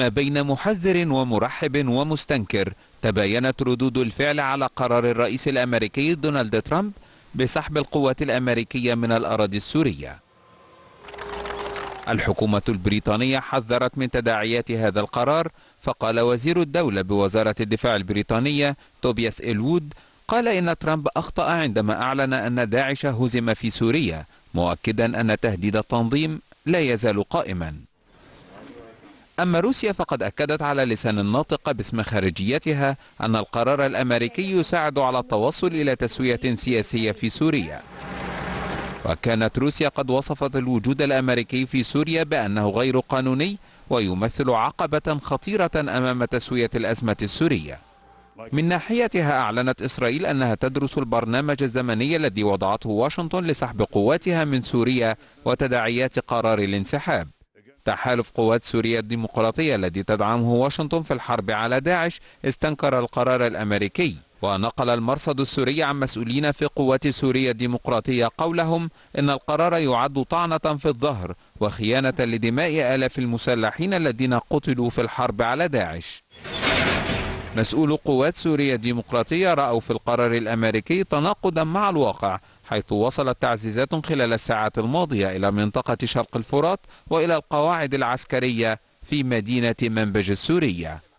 ما بين محذر ومرحب ومستنكر تباينت ردود الفعل على قرار الرئيس الأمريكي دونالد ترامب بسحب القوات الأمريكية من الأراضي السورية الحكومة البريطانية حذرت من تداعيات هذا القرار فقال وزير الدولة بوزارة الدفاع البريطانية توبياس إلوود قال إن ترامب أخطأ عندما أعلن أن داعش هزم في سوريا مؤكدا أن تهديد التنظيم لا يزال قائما أما روسيا فقد أكدت على لسان الناطق باسم خارجيتها أن القرار الأمريكي يساعد على التوصل إلى تسوية سياسية في سوريا وكانت روسيا قد وصفت الوجود الأمريكي في سوريا بأنه غير قانوني ويمثل عقبة خطيرة أمام تسوية الأزمة السورية من ناحيتها أعلنت إسرائيل أنها تدرس البرنامج الزمني الذي وضعته واشنطن لسحب قواتها من سوريا وتداعيات قرار الانسحاب تحالف قوات سوريا الديمقراطية الذي تدعمه واشنطن في الحرب على داعش استنكر القرار الأمريكي ونقل المرصد السوري عن مسؤولين في قوات سوريا الديمقراطية قولهم إن القرار يعد طعنة في الظهر وخيانة لدماء آلاف المسلحين الذين قتلوا في الحرب على داعش مسؤول قوات سوريا الديمقراطية رأوا في القرار الأمريكي تناقضا مع الواقع حيث وصلت تعزيزات خلال الساعات الماضية إلى منطقة شرق الفرات وإلى القواعد العسكرية في مدينة منبج السورية